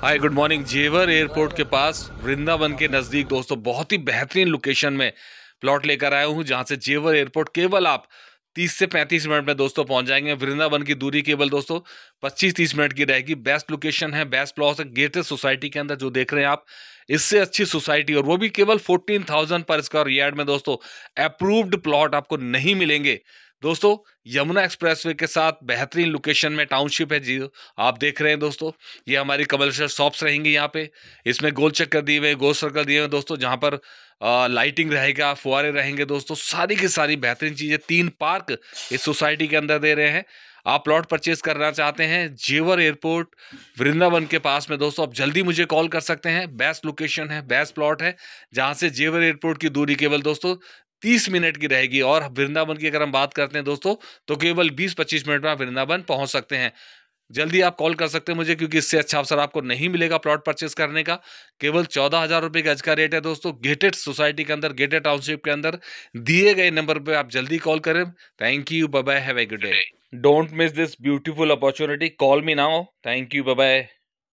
हाय good morning Jewar airport के पास वृंदावन के नज़दीक दोस्तों बहुत ही बेहतरीन लोकेशन में प्लॉट लेकर आया हूँ जहाँ से जेवर एयरपोर्ट केवल आप 30 से 35 मिनट में दोस्तों पहुंच जाएंगे वृंदावन की दूरी केवल दोस्तों 25-30 मिनट की रहेगी बेस्ट लोकेशन है बेस्ट प्लॉट है ग्रेटेस्ट सोसाइटी के अंदर जो देख रहे हैं आप इससे अच्छी सोसाइटी और वो भी केवल 14,000 पर स्क्वायर यार्ड में दोस्तों अप्रूव्ड प्लॉट आपको नहीं मिलेंगे दोस्तों यमुना एक्सप्रेसवे के साथ बेहतरीन लोकेशन में टाउनशिप है जी आप देख रहे हैं दोस्तों ये हमारी कमर्शियल शॉप्स रहेंगी यहाँ पे इसमें गोल चक्कर दिए हुए गोल सर्कल दिए हुए दोस्तों जहाँ पर आ, लाइटिंग रहेगा फुहारे रहेंगे दोस्तों सारी की सारी बेहतरीन चीज़ें तीन पार्क इस सोसाइटी के अंदर दे रहे हैं आप प्लॉट परचेज करना चाहते हैं जेवर एयरपोर्ट वृंदावन के पास में दोस्तों आप जल्दी मुझे कॉल कर सकते हैं बेस्ट लोकेशन है बेस्ट प्लॉट है जहाँ से जेवर एयरपोर्ट की दूरी केवल दोस्तों तीस मिनट की रहेगी और वृंदावन की अगर हम बात करते हैं दोस्तों तो केवल बीस पच्चीस मिनट में आप वृंदावन पहुंच सकते हैं जल्दी आप कॉल कर सकते हैं मुझे क्योंकि इससे अच्छा अवसर आपको नहीं मिलेगा प्लॉट परचेस करने का केवल चौदह हज़ार रुपये का गज का रेट है दोस्तों गेटेड सोसाइटी के अंदर गेटेड टाउनशिप के अंदर दिए गए नंबर पर आप जल्दी कॉल करें thank you bye have a good day don't miss this beautiful opportunity call me now thank you bye